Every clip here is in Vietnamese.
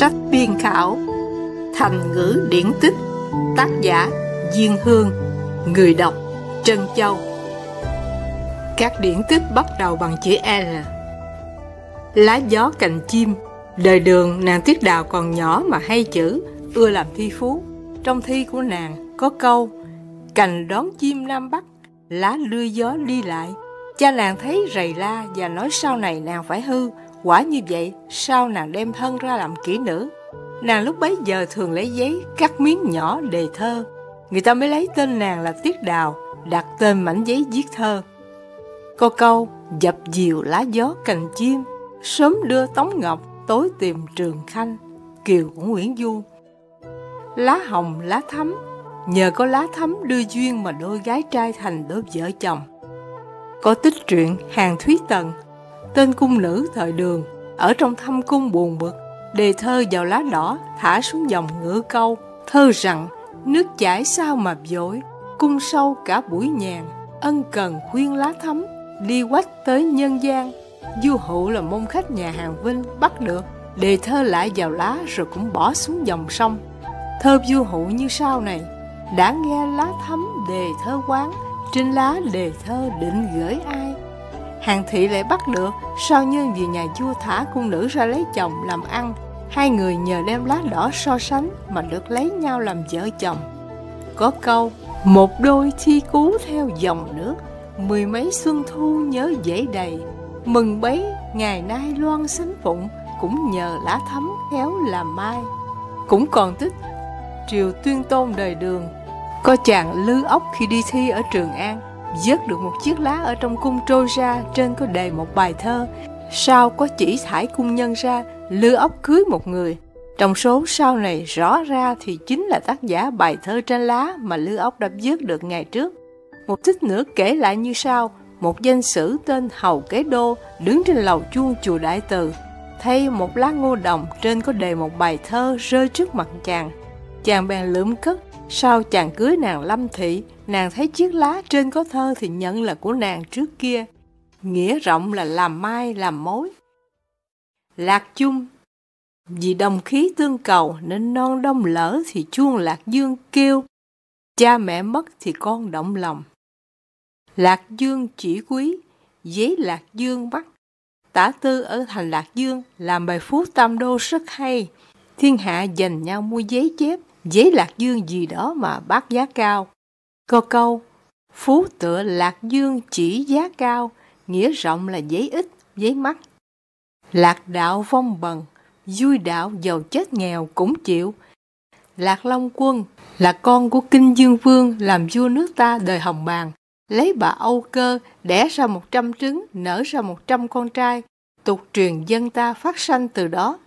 sách biên khảo Thành ngữ điển tích Tác giả Diên Hương Người đọc Trân Châu Các điển tích bắt đầu bằng chữ L Lá gió cành chim Đời đường nàng tiết đào còn nhỏ mà hay chữ Ưa làm thi phú Trong thi của nàng có câu Cành đón chim Nam Bắc Lá lưa gió đi lại Cha nàng thấy rầy la và nói sau này nàng phải hư Quả như vậy, sao nàng đem thân ra làm kỹ nữ? Nàng lúc bấy giờ thường lấy giấy cắt miếng nhỏ đề thơ. Người ta mới lấy tên nàng là Tiết Đào, đặt tên mảnh giấy viết thơ. Có câu, dập diều lá gió cành chim, sớm đưa Tống Ngọc, tối tìm Trường Khanh, kiều của Nguyễn Du. Lá hồng, lá thắm, nhờ có lá thắm đưa duyên mà đôi gái trai thành đôi vợ chồng. Có tích truyện Hàng Thúy Tần tên cung nữ thời đường, ở trong thâm cung buồn bực, đề thơ vào lá đỏ thả xuống dòng ngữ câu, thơ rằng nước chảy sao mà dối, cung sâu cả buổi nhàn, ân cần khuyên lá thấm, đi quách tới nhân gian. Du hụ là môn khách nhà hàng Vinh bắt được, đề thơ lại vào lá rồi cũng bỏ xuống dòng sông. Thơ du hụ như sau này, đã nghe lá thấm đề thơ quán, trên lá đề thơ định gửi ai? Hàng thị lại bắt được, sao như vì nhà vua thả cung nữ ra lấy chồng làm ăn, hai người nhờ đem lá đỏ so sánh mà được lấy nhau làm vợ chồng. Có câu, một đôi thi cú theo dòng nước, mười mấy xuân thu nhớ dễ đầy, mừng bấy ngày nay loan sánh phụng cũng nhờ lá thấm khéo làm mai. Cũng còn thích triều tuyên tôn đời đường, có chàng lư ốc khi đi thi ở Trường An, vớt được một chiếc lá ở trong cung trôi ra trên có đề một bài thơ sao có chỉ thải cung nhân ra lưa ốc cưới một người trong số sau này rõ ra thì chính là tác giả bài thơ trên lá mà lư ốc đã viết được ngày trước một tích nữa kể lại như sau một danh sử tên hầu kế đô đứng trên lầu chuông chùa đại từ thay một lá ngô đồng trên có đề một bài thơ rơi trước mặt chàng chàng bèn lượm cất sao chàng cưới nàng lâm thị nàng thấy chiếc lá trên có thơ thì nhận là của nàng trước kia nghĩa rộng là làm mai làm mối lạc chung vì đồng khí tương cầu nên non đông lỡ thì chuông lạc dương kêu cha mẹ mất thì con động lòng lạc dương chỉ quý giấy lạc dương bắt tả tư ở thành lạc dương làm bài phú tam đô rất hay thiên hạ dành nhau mua giấy chép giấy lạc dương gì đó mà bác giá cao có câu, phú tựa lạc dương chỉ giá cao, nghĩa rộng là giấy ít, giấy mắt. Lạc đạo vong bần, vui đạo giàu chết nghèo cũng chịu. Lạc Long Quân là con của Kinh Dương Vương làm vua nước ta đời Hồng Bàng. Lấy bà Âu Cơ đẻ ra một trăm trứng, nở ra một trăm con trai. Tục truyền dân ta phát sanh từ đó.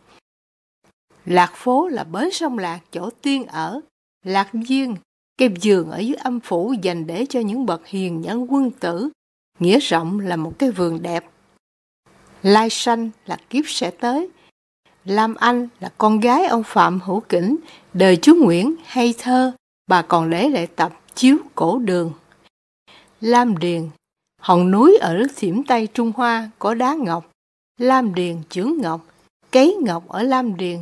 Lạc phố là bến sông Lạc, chỗ tiên ở. Lạc viên cái vườn ở dưới âm phủ dành để cho những bậc hiền nhân quân tử, nghĩa rộng là một cái vườn đẹp. Lai sanh là kiếp sẽ tới. Lam Anh là con gái ông Phạm Hữu Kỉnh, đời chú Nguyễn hay thơ, bà còn để lại tập chiếu cổ đường. Lam Điền, hòn núi ở nước thiểm Tây Trung Hoa có đá ngọc, Lam Điền chướng ngọc, cấy ngọc ở Lam Điền.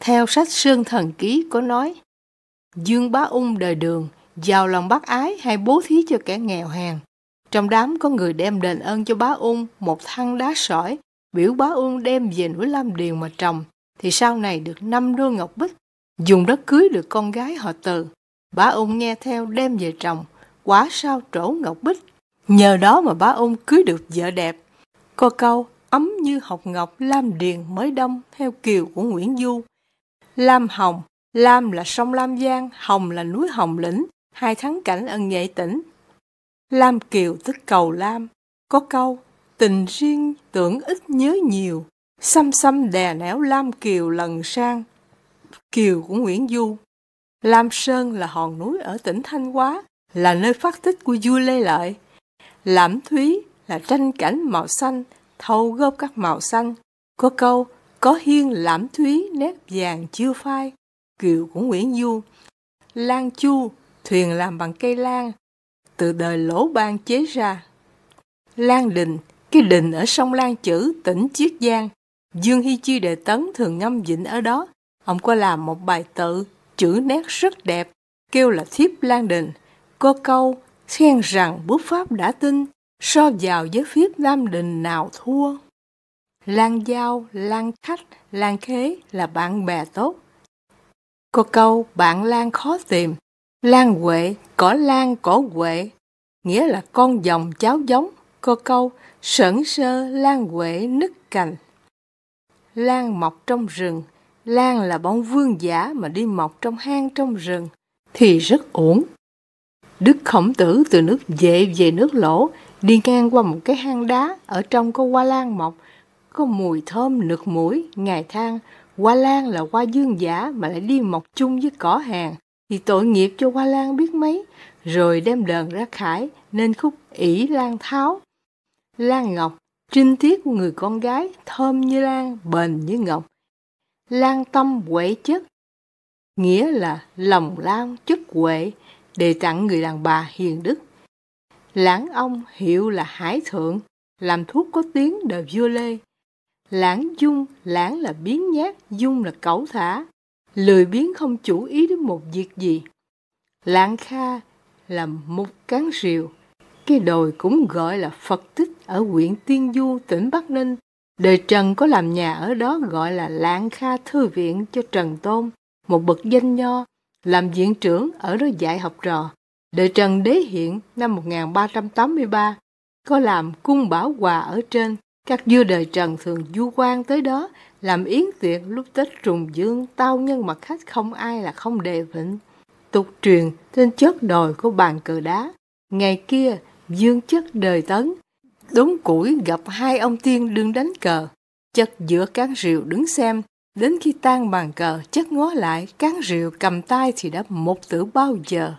Theo sách Sơn Thần Ký có nói, Dương Bá Ung đời đường, giàu lòng bác ái hay bố thí cho kẻ nghèo hèn. Trong đám có người đem đền ơn cho bá Ung một thăng đá sỏi, biểu bá Ung đem về núi Lam Điền mà trồng, thì sau này được năm đôi ngọc bích, dùng đất cưới được con gái họ từ. Bá Ung nghe theo đem về trồng, quá sao trổ ngọc bích. Nhờ đó mà bá Ung cưới được vợ đẹp. Có câu ấm như học ngọc Lam Điền mới đông theo kiều của Nguyễn Du. Lam Hồng Lam là sông Lam Giang, Hồng là núi Hồng Lĩnh, hai thắng cảnh ở nghệ tỉnh. Lam Kiều tức cầu Lam, có câu, tình riêng tưởng ít nhớ nhiều, xăm xăm đè nẻo Lam Kiều lần sang. Kiều của Nguyễn Du Lam Sơn là hòn núi ở tỉnh Thanh Hóa, là nơi phát tích của vua Lê Lợi. Lãm Thúy là tranh cảnh màu xanh, thâu gốc các màu xanh. Có câu, có hiên lãm thúy nét vàng chưa phai, kiều của Nguyễn Du. Lan Chu, thuyền làm bằng cây lan, từ đời lỗ ban chế ra. Lan Đình, cái đình ở sông Lan Chữ, tỉnh Chiết Giang. Dương Hy Chi Đệ Tấn thường ngâm vịnh ở đó. Ông có làm một bài tự, chữ nét rất đẹp, kêu là Thiếp Lan Đình. Có câu, khen rằng bút pháp đã tin, so vào với phiếp Lam Đình nào thua. Lan Giao, Lan Khách, Lan Khế là bạn bè tốt. Có câu bạn lan khó tìm, lan huệ, cỏ lan cỏ huệ, nghĩa là con dòng cháu giống. Có câu sẩn sơ lan huệ nứt cành. Lan mọc trong rừng, lan là bóng vương giả mà đi mọc trong hang trong rừng thì rất ổn. Đức Khổng Tử từ nước vệ về nước lỗ, đi ngang qua một cái hang đá, ở trong có hoa lan mọc, có mùi thơm nực mũi, ngài than, hoa lan là hoa dương giả mà lại đi mọc chung với cỏ hàng thì tội nghiệp cho hoa lan biết mấy rồi đem đờn ra khải nên khúc ỷ lan tháo lan ngọc trinh tiết của người con gái thơm như lan bền như ngọc lan tâm huệ chất nghĩa là lòng lan chất huệ để tặng người đàn bà hiền đức lãng ông hiệu là hải thượng làm thuốc có tiếng đời vua lê Lãng dung, lãng là biến nhát, dung là cẩu thả. Lười biến không chủ ý đến một việc gì. Lãng kha là một cán rìu. Cái đồi cũng gọi là Phật tích ở huyện Tiên Du, tỉnh Bắc Ninh. Đời Trần có làm nhà ở đó gọi là Lãng Kha Thư Viện cho Trần Tôn, một bậc danh nho, làm viện trưởng ở đó dạy học trò. Đời Trần đế hiện năm 1383, có làm cung bảo hòa ở trên các vua đời Trần thường du quan tới đó, làm yến tiệc lúc Tết trùng dương, tao nhân mặt khách không ai là không đề vịnh. Tục truyền trên chót đồi của bàn cờ đá. Ngày kia, dương chất đời tấn, đốn củi gặp hai ông tiên đương đánh cờ. Chất giữa cán rượu đứng xem, đến khi tan bàn cờ, chất ngó lại, cán rượu cầm tay thì đã một tử bao giờ.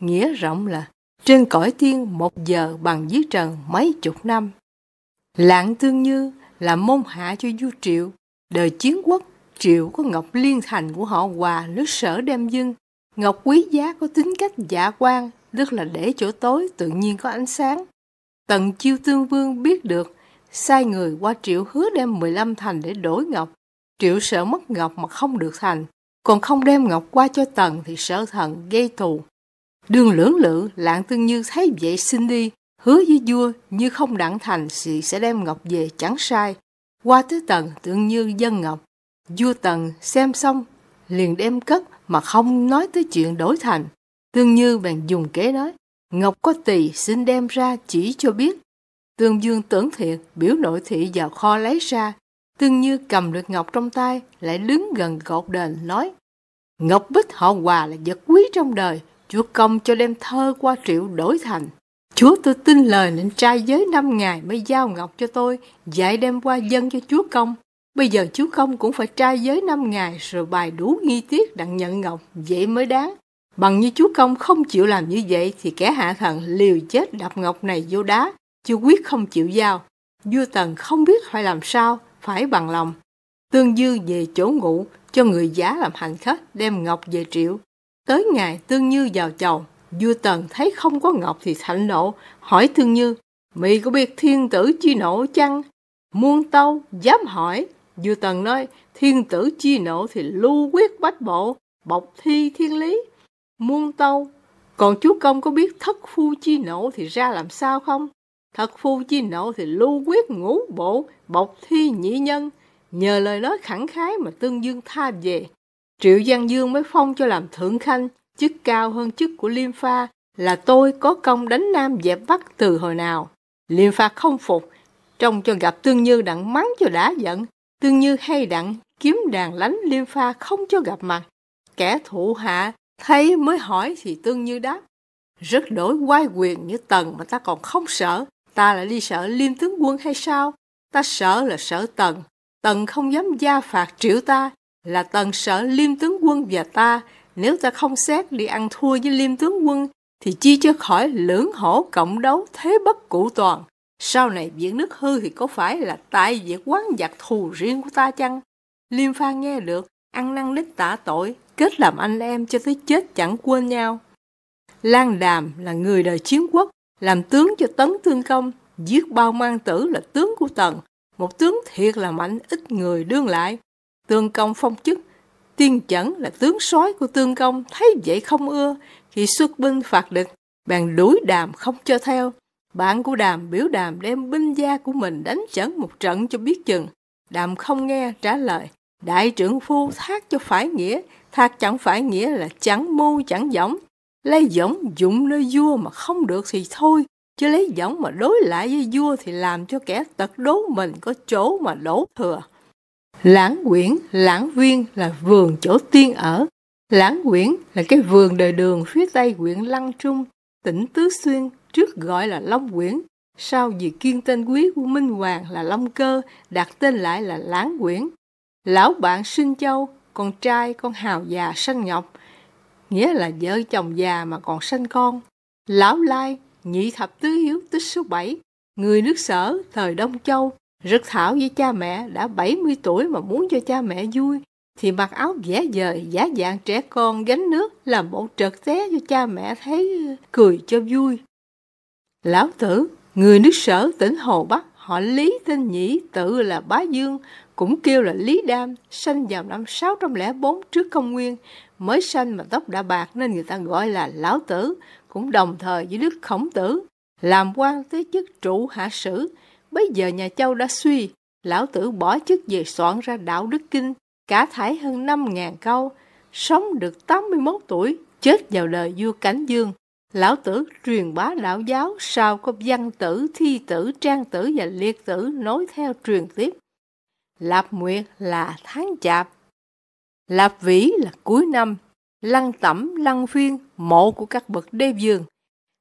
Nghĩa rộng là trên cõi tiên một giờ bằng dưới trần mấy chục năm. Lãng Tương Như là môn hạ cho Du Triệu, đời chiến quốc Triệu có Ngọc Liên Thành của họ Hòa, nước sở đem dưng. Ngọc quý giá có tính cách giả quan, tức là để chỗ tối tự nhiên có ánh sáng. Tần Chiêu Tương Vương biết được, sai người qua Triệu hứa đem 15 thành để đổi Ngọc. Triệu sợ mất Ngọc mà không được thành, còn không đem Ngọc qua cho Tần thì sợ thần gây thù. Đường lưỡng lự, Lạng Tương Như thấy vậy xin đi, hứa với vua như không đặng thành thì sẽ đem ngọc về chẳng sai. Qua tới tần tượng như dân ngọc, vua tần xem xong liền đem cất mà không nói tới chuyện đổi thành. Tương Như bèn dùng kế nói, Ngọc có tỳ xin đem ra chỉ cho biết. Tương Dương tưởng thiệt, biểu nội thị vào kho lấy ra. Tương Như cầm được Ngọc trong tay, lại đứng gần cột đền, nói, Ngọc Bích họ hòa là vật quý trong đời, chúa công cho đem thơ qua triệu đổi thành. Chúa tôi tin lời nên trai giới năm ngày mới giao ngọc cho tôi, dạy đem qua dân cho Chúa công. Bây giờ Chúa công cũng phải trai giới năm ngày rồi bài đủ nghi tiết đặng nhận ngọc, vậy mới đáng. Bằng như Chúa công không chịu làm như vậy thì kẻ hạ thần liều chết đập ngọc này vô đá, chưa quyết không chịu giao. Vua Tần không biết phải làm sao, phải bằng lòng. Tương Dư về chỗ ngủ, cho người giá làm hành khách đem ngọc về triệu. Tới ngày Tương Như vào chồng Vua Tần thấy không có ngọc thì thạnh nộ, hỏi Thương Như, Mị có biết thiên tử chi nộ chăng? Muôn tâu, dám hỏi. Vua Tần nói, thiên tử chi nộ thì lưu quyết bách bộ, bọc thi thiên lý. Muôn tâu, còn chú công có biết thất phu chi nộ thì ra làm sao không? Thất phu chi nộ thì lưu quyết ngũ bộ, bọc thi nhị nhân. Nhờ lời nói khẳng khái mà Tương Dương tha về, Triệu Giang Dương mới phong cho làm thượng khanh, Chức cao hơn chức của Liêm Pha là tôi có công đánh Nam dẹp Bắc từ hồi nào. Liêm Pha không phục, trông cho gặp Tương Như đặng mắng cho đã giận. Tương Như hay đặng kiếm đàn lánh Liêm Pha không cho gặp mặt. Kẻ thụ hạ thấy mới hỏi thì Tương Như đáp. Rất đổi quay quyền như Tần mà ta còn không sợ. Ta lại đi sợ Liêm tướng quân hay sao? Ta sợ là sợ Tần. Tần không dám gia phạt triệu ta là Tần sợ Liêm tướng quân và ta nếu ta không xét đi ăn thua với liêm tướng quân, thì chi cho khỏi lưỡng hổ cộng đấu thế bất cụ toàn. Sau này việc nước hư thì có phải là tại việc quán giặc thù riêng của ta chăng? Liêm Pha nghe được, ăn năn đích tạ tội, kết làm anh em cho tới chết chẳng quên nhau. Lan Đàm là người đời chiến quốc, làm tướng cho Tấn thương Công, giết bao mang tử là tướng của Tần, một tướng thiệt là mạnh ít người đương lại. Tương Công phong chức, Tiên chẩn là tướng sói của tương công thấy vậy không ưa, khi xuất binh phạt địch, bèn đuổi đàm không cho theo. Bạn của đàm biểu đàm đem binh gia của mình đánh chẩn một trận cho biết chừng. Đàm không nghe trả lời, đại trưởng phu thác cho phải nghĩa, thác chẳng phải nghĩa là chẳng mưu chẳng giống Lấy giống dụng nơi vua mà không được thì thôi, chứ lấy giống mà đối lại với vua thì làm cho kẻ tật đố mình có chỗ mà đổ thừa. Lãng quyển, lãng viên là vườn chỗ tiên ở. Lãng quyển là cái vườn đời đường phía tây huyện Lăng Trung, tỉnh Tứ Xuyên, trước gọi là Long Quyển. Sau vì kiên tên quý của Minh Hoàng là Long Cơ, đặt tên lại là Lãng Quyển. Lão bạn Sinh Châu, con trai con hào già sanh nhọc, nghĩa là vợ chồng già mà còn sanh con. Lão Lai, nhị thập tứ hiếu tích số bảy, người nước sở thời Đông Châu, Rực Thảo với cha mẹ đã 70 tuổi mà muốn cho cha mẹ vui, thì mặc áo vẽ dời, giả dạng trẻ con gánh nước làm một trợt té cho cha mẹ thấy cười cho vui. Lão tử, người nước sở tỉnh Hồ Bắc, họ Lý tên Nhĩ, tự là Bá Dương, cũng kêu là Lý Đam, sinh vào năm 604 trước công nguyên, mới sinh mà tóc đã bạc nên người ta gọi là Lão Tử, cũng đồng thời với nước Khổng Tử, làm quan tới chức trụ hạ sử, Bây giờ nhà Châu đã suy, lão tử bỏ chức về soạn ra đạo đức kinh, cả thải hơn 5.000 câu, sống được 81 tuổi, chết vào đời vua Cảnh Dương. Lão tử truyền bá đạo giáo sao có văn tử, thi tử, trang tử và liệt tử nối theo truyền tiếp. Lạp Nguyệt là tháng chạp. Lạp Vĩ là cuối năm. Lăng Tẩm, Lăng Phiên, mộ của các bậc đế dương.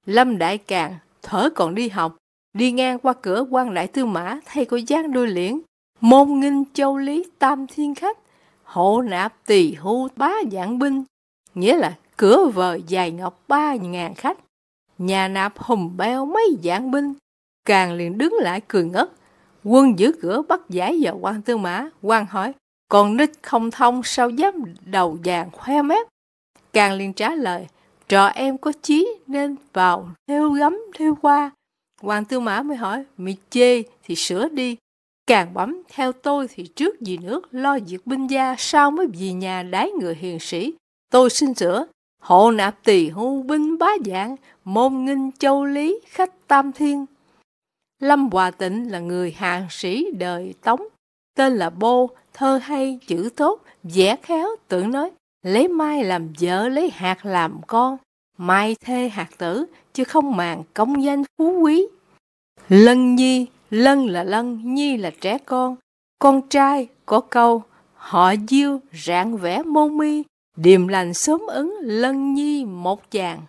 Lâm Đại Càng, thở còn đi học, đi ngang qua cửa quan đại tư mã thay của giang đôi liễn môn nghinh châu lý tam thiên khách hộ nạp tỳ hưu bá giảng binh nghĩa là cửa vờ dài ngọc ba ngàn khách nhà nạp hùng beo mấy giảng binh càng liền đứng lại cười ngất quân giữ cửa bắt giải vào quan tư mã quan hỏi còn nít không thông sao dám đầu vàng khoe mép càng liền trả lời trò em có chí nên vào theo gấm theo qua Hoàng Tư Mã mới hỏi, mày chê thì sửa đi. Càng bấm theo tôi thì trước gì nước lo diệt binh gia sau mới vì nhà đái người hiền sĩ. Tôi xin sửa, hộ nạp tỳ hưu binh bá dạng, môn nghinh châu lý, khách tam thiên. Lâm Hòa Tịnh là người hàng sĩ đời Tống, tên là Bô, thơ hay, chữ tốt, vẽ khéo, tưởng nói, lấy mai làm vợ, lấy hạt làm con, mai thê hạt tử, chứ không màng công danh phú quý. Lân nhi, lân là lân, nhi là trẻ con. Con trai có câu, họ diêu rạng vẽ môn mi, điềm lành sớm ứng lân nhi một chàng.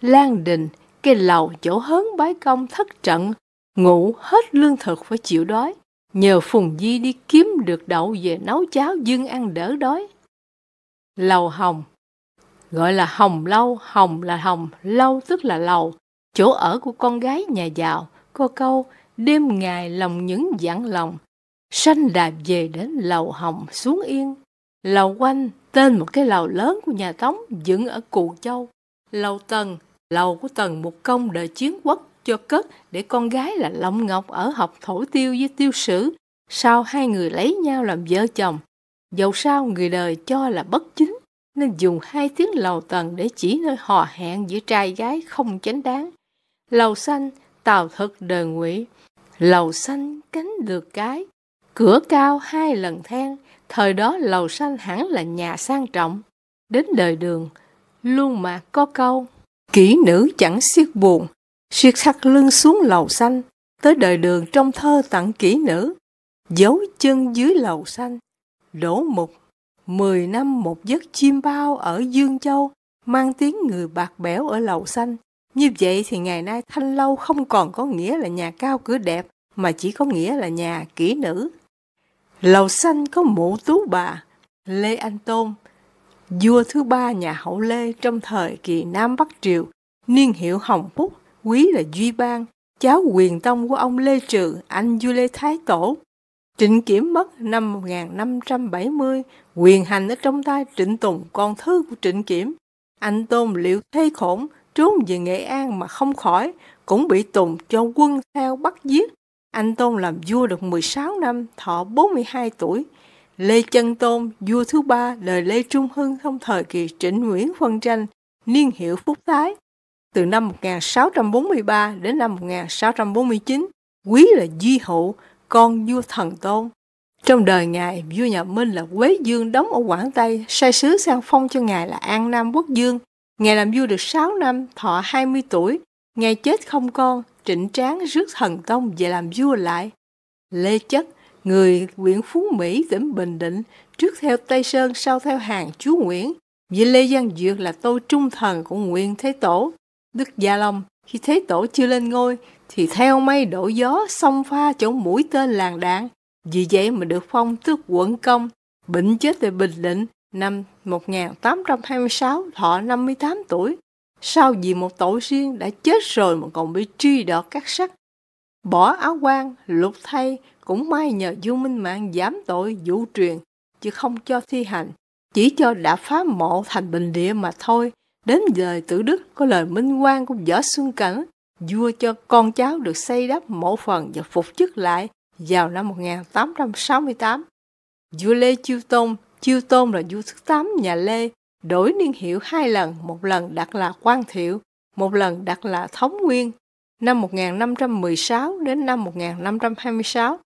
Lan đình, cái lầu chỗ hớn bái công thất trận, ngủ hết lương thực phải chịu đói. Nhờ Phùng Di đi kiếm được đậu về nấu cháo dương ăn đỡ đói. Lầu hồng gọi là hồng lâu, hồng là hồng, lâu tức là lầu, chỗ ở của con gái nhà giàu, cô câu, đêm ngày lòng những dặn lòng, sanh đạp về đến lầu hồng xuống yên. Lầu quanh, tên một cái lầu lớn của nhà Tống dựng ở Cù Châu. Lầu Tần, lầu của Tần một công đời chiến quốc cho cất để con gái là Long Ngọc ở học thổ tiêu với tiêu sử. Sau hai người lấy nhau làm vợ chồng, dầu sao người đời cho là bất chính nên dùng hai tiếng lầu tầng để chỉ nơi hò hẹn giữa trai gái không chánh đáng. Lầu xanh, tàu thật đời ngụy, lầu xanh cánh được cái, cửa cao hai lần than. thời đó lầu xanh hẳn là nhà sang trọng. Đến đời đường, luôn mà có câu, kỹ nữ chẳng siết buồn, siết thắt lưng xuống lầu xanh, tới đời đường trong thơ tặng kỹ nữ, giấu chân dưới lầu xanh, đổ mục Mười năm một giấc chim bao ở Dương Châu, mang tiếng người bạc bẽo ở Lầu Xanh. Như vậy thì ngày nay Thanh Lâu không còn có nghĩa là nhà cao cửa đẹp, mà chỉ có nghĩa là nhà kỹ nữ. Lầu Xanh có mụ tú bà, Lê Anh Tôn, vua thứ ba nhà hậu Lê trong thời kỳ Nam Bắc Triều, niên hiệu Hồng Phúc, quý là Duy Bang, cháu quyền tông của ông Lê Trừ, anh du Lê Thái Tổ. Trịnh Kiểm mất năm 1570 Quyền hành ở trong tay Trịnh Tùng con thư của Trịnh Kiểm. Anh Tôn liệu thê khổn, trốn về Nghệ An mà không khỏi, cũng bị Tùng cho quân theo bắt giết. Anh Tôn làm vua được 16 năm, thọ 42 tuổi. Lê Chân Tôn, vua thứ ba, đời Lê Trung Hưng trong thời kỳ Trịnh Nguyễn phân tranh, niên hiệu Phúc Thái. Từ năm 1643 đến năm 1649, quý là Duy Hậu, con vua Thần Tôn. Trong đời Ngài, vua nhà Minh là Quế Dương đóng ở Quảng Tây, sai sứ sang phong cho Ngài là An Nam Quốc Dương. Ngài làm vua được 6 năm, thọ 20 tuổi. Ngài chết không con, trịnh tráng rước thần tông về làm vua lại. Lê Chất, người Nguyễn Phú Mỹ, tỉnh Bình Định, trước theo Tây Sơn, sau theo hàng chúa Nguyễn. Vì Lê Giang Duyệt là tôi trung thần của Nguyên Thế Tổ. Đức Gia Long, khi Thế Tổ chưa lên ngôi, thì theo mây đổ gió xông pha chỗ mũi tên làng đạn, vì vậy mà được phong tước quận công, bệnh chết tại Bình Định năm 1826 thọ 58 tuổi. Sau vì một tội riêng đã chết rồi mà còn bị truy đọt các sắc. Bỏ áo quan, lục thay cũng may nhờ Du Minh Mạng giảm tội vũ truyền, chứ không cho thi hành, chỉ cho đã phá mộ thành bình địa mà thôi. Đến giờ tử đức có lời minh quan của võ xuân cảnh, vua cho con cháu được xây đắp mộ phần và phục chức lại vào năm 1868. Vua Lê Chiêu Tôn, Chiêu Tôn là vua thứ 8 nhà Lê, đổi niên hiệu hai lần, một lần đặt là Quang Thiệu, một lần đặt là Thống Nguyên. Năm 1516 đến năm 1526,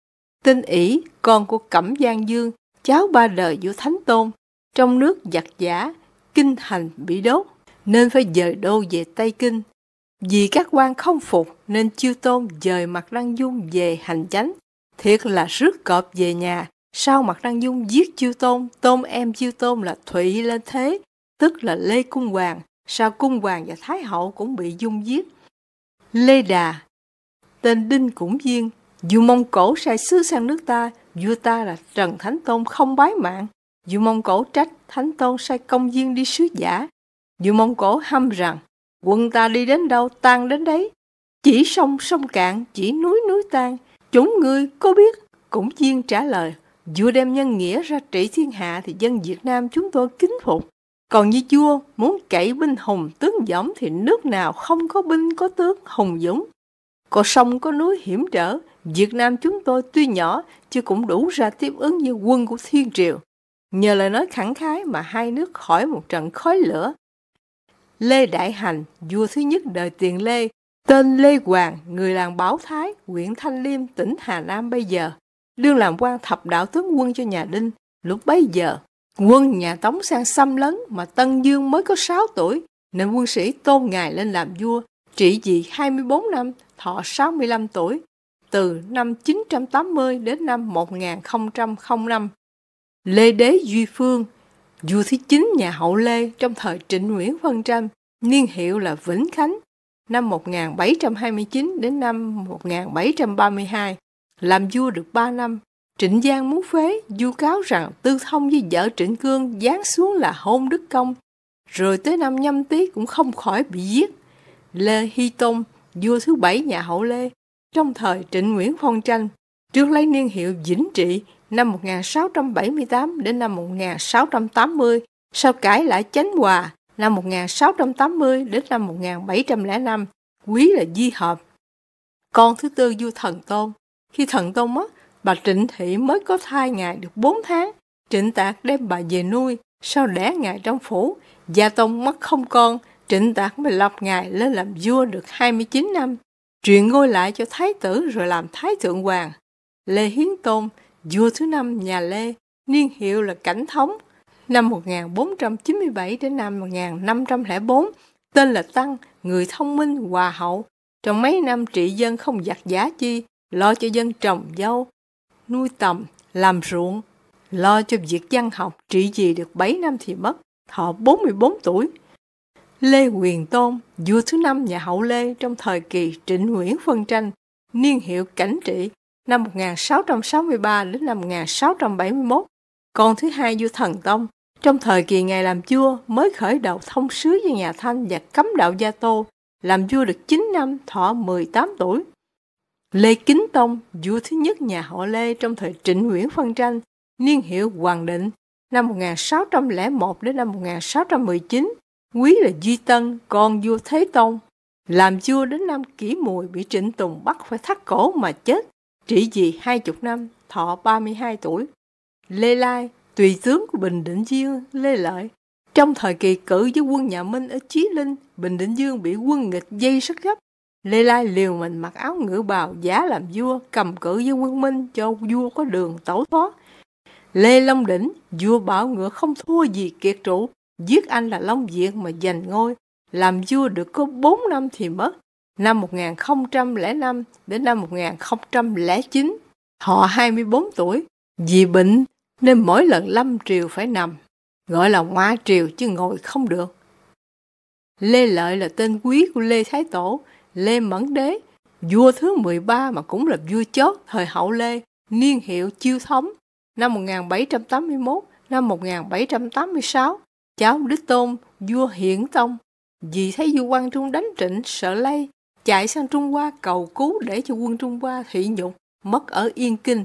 Tinh ỷ con của Cẩm Giang Dương, cháu ba đời vua Thánh Tôn, trong nước giặc giả, kinh thành bị đốt, nên phải dời đô về Tây Kinh. Vì các quan không phục nên Chiêu Tôn dời mặt Đăng Dung về hành chánh, Thiệt là rước cọp về nhà, sau mặt Đăng Dung giết Chiêu Tôn, Tôn em Chiêu Tôn là Thụy lên thế, tức là Lê Cung Hoàng, sao Cung Hoàng và Thái Hậu cũng bị Dung giết. Lê Đà, tên Đinh Cũng duyên dù Mông Cổ sai sứ sang nước ta, vua ta là Trần Thánh Tôn không bái mạng, dù Mông Cổ trách Thánh Tôn sai công viên đi sứ giả, dù Mông Cổ hăm rằng, quân ta đi đến đâu tan đến đấy, chỉ sông sông cạn, chỉ núi núi tan, Chúng ngươi có biết? Cũng Chiên trả lời, vua đem nhân nghĩa ra trị thiên hạ thì dân Việt Nam chúng tôi kính phục. Còn như vua muốn cậy binh hùng tướng dũng thì nước nào không có binh có tướng hùng dũng. Có sông có núi hiểm trở, Việt Nam chúng tôi tuy nhỏ chứ cũng đủ ra tiếp ứng như quân của thiên triều. Nhờ lời nói khẳng khái mà hai nước khỏi một trận khói lửa. Lê Đại Hành, vua thứ nhất đời tiền Lê, Tên Lê Hoàng, người làng Báo Thái, huyện Thanh Liêm, tỉnh Hà Nam bây giờ, đương làm quan thập đạo tướng quân cho nhà Đinh. Lúc bấy giờ, quân nhà Tống sang xâm lấn mà Tân Dương mới có 6 tuổi, nên quân sĩ tôn ngài lên làm vua, trị vì 24 năm, thọ 65 tuổi, từ năm 980 đến năm 1005. Lê Đế Duy Phương, vua thứ chín nhà hậu Lê trong thời Trịnh Nguyễn Phân Trâm, niên hiệu là Vĩnh Khánh, năm 1729 đến năm 1732. Làm vua được 3 năm, Trịnh Giang muốn phế, du cáo rằng tư thông với vợ Trịnh Cương giáng xuống là hôn đức công. Rồi tới năm nhâm tý cũng không khỏi bị giết. Lê Hy Tông, vua thứ bảy nhà hậu Lê, trong thời Trịnh Nguyễn Phong Tranh, trước lấy niên hiệu Vĩnh Trị năm 1678 đến năm 1680, sau cải lại Chánh Hòa năm 1680 đến năm 1705, quý là Di Hợp. Con thứ tư vua Thần Tôn. Khi Thần Tôn mất, bà Trịnh Thị mới có thai ngài được 4 tháng. Trịnh Tạc đem bà về nuôi, sau đẻ ngài trong phủ. Gia Tông mất không con, Trịnh Tạc mới lập ngài lên làm vua được 29 năm. truyền ngôi lại cho thái tử rồi làm thái thượng hoàng. Lê Hiến Tôn, vua thứ năm nhà Lê, niên hiệu là Cảnh Thống, năm 1497 đến năm 1504, tên là Tăng, người thông minh, hòa hậu. Trong mấy năm trị dân không giặt giá chi, lo cho dân trồng dâu, nuôi tầm, làm ruộng, lo cho việc văn học, trị gì được 7 năm thì mất, thọ 44 tuổi. Lê Quyền Tôn, vua thứ năm nhà hậu Lê trong thời kỳ Trịnh Nguyễn phân tranh, niên hiệu Cảnh Trị, năm 1663 đến năm 1671, con thứ hai vua Thần Tông, trong thời kỳ ngài làm vua mới khởi đầu thông sứ với nhà Thanh và cấm đạo Gia Tô, làm vua được 9 năm, thọ 18 tuổi. Lê Kính Tông, vua thứ nhất nhà họ Lê trong thời Trịnh Nguyễn phân tranh, niên hiệu Hoàng Định, năm 1601 đến năm 1619, quý là Duy Tân, con vua Thế Tông. Làm vua đến năm kỷ mùi bị Trịnh Tùng bắt phải thắt cổ mà chết, trị vì hai chục năm, thọ 32 tuổi. Lê Lai, tùy tướng của Bình Định Dương lê lợi. Trong thời kỳ cử với quân nhà Minh ở Chí Linh, Bình Định Dương bị quân nghịch dây rất gấp. Lê Lai liều mình mặc áo ngựa bào giá làm vua, cầm cử với quân Minh cho vua có đường tẩu thoát. Lê Long Đỉnh, vua bảo ngựa không thua gì kiệt trụ, giết anh là Long Diệt mà giành ngôi, làm vua được có 4 năm thì mất. Năm 1005 đến năm 1009, họ 24 tuổi, vì bệnh nên mỗi lần lâm triều phải nằm, gọi là ngoa triều chứ ngồi không được. Lê Lợi là tên quý của Lê Thái Tổ, Lê Mẫn Đế, vua thứ 13 mà cũng là vua chót thời hậu Lê, niên hiệu Chiêu Thống, năm 1781, năm 1786, cháu Đức Tôn, vua Hiển Tông, vì thấy vua Quang Trung đánh trịnh, sợ lây, chạy sang Trung Hoa cầu cứu để cho quân Trung Hoa thị nhục, mất ở Yên Kinh,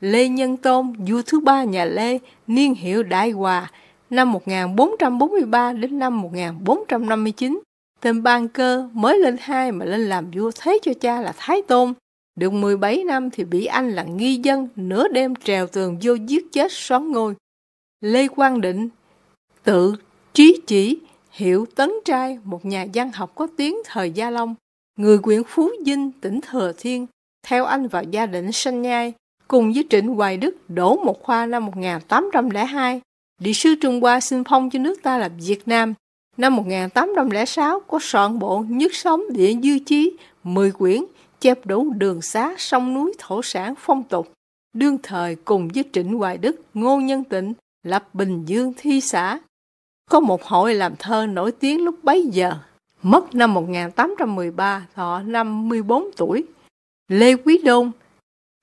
Lê Nhân Tôn, vua thứ ba nhà Lê, niên hiệu Đại Hòa, năm 1443 đến năm 1459. Tên Ban Cơ mới lên hai mà lên làm vua thế cho cha là Thái Tôn. Được 17 năm thì bị anh là nghi dân, nửa đêm trèo tường vô giết chết xoán ngôi. Lê Quang Định, tự trí chỉ, hiệu Tấn Trai, một nhà văn học có tiếng thời Gia Long, người quyện Phú Vinh tỉnh Thừa Thiên, theo anh vào gia đình Sanh Nhai, cùng với Trịnh Hoài Đức đổ một khoa năm 1802. Địa sư Trung Hoa xin phong cho nước ta là Việt Nam. Năm 1806 có soạn bộ Nhất Sống Địa Dư Chí, 10 quyển, chép đủ đường xá, sông núi, thổ sản, phong tục. Đương thời cùng với Trịnh Hoài Đức, Ngô Nhân Tịnh, lập Bình Dương Thi Xã. Có một hội làm thơ nổi tiếng lúc bấy giờ, mất năm 1813, thọ 54 tuổi. Lê Quý Đôn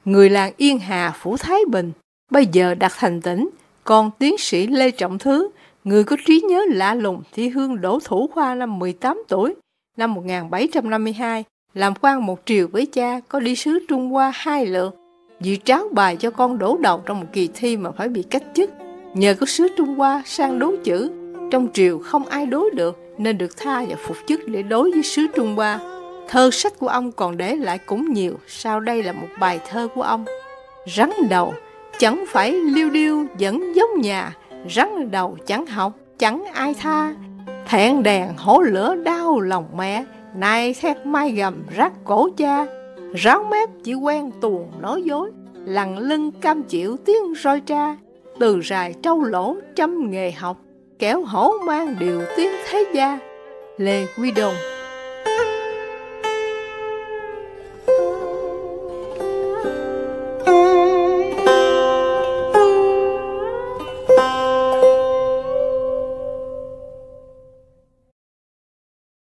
người làng Yên Hà, Phủ Thái Bình, bây giờ đặt thành tỉnh, còn tiến sĩ Lê Trọng Thứ, người có trí nhớ lạ lùng thi hương đổ thủ khoa năm 18 tuổi, năm 1752, làm quan một triều với cha, có đi sứ Trung Hoa hai lượt, dự tráo bài cho con đổ đầu trong một kỳ thi mà phải bị cách chức. Nhờ có sứ Trung Hoa sang đố chữ, trong triều không ai đối được nên được tha và phục chức để đối với sứ Trung Hoa. Thơ sách của ông còn để lại cũng nhiều, sau đây là một bài thơ của ông. Rắn đầu, chẳng phải liêu điêu vẫn giống nhà, rắn đầu chẳng học, chẳng ai tha. Thẹn đèn hổ lửa đau lòng mẹ, nay thét mai gầm rác cổ cha. Ráo mép chỉ quen tuồn nói dối, lằng lưng cam chịu tiếng roi tra. Từ rài trâu lỗ trăm nghề học, kéo hổ mang điều tiếng thế gia. Lê Quy Đồng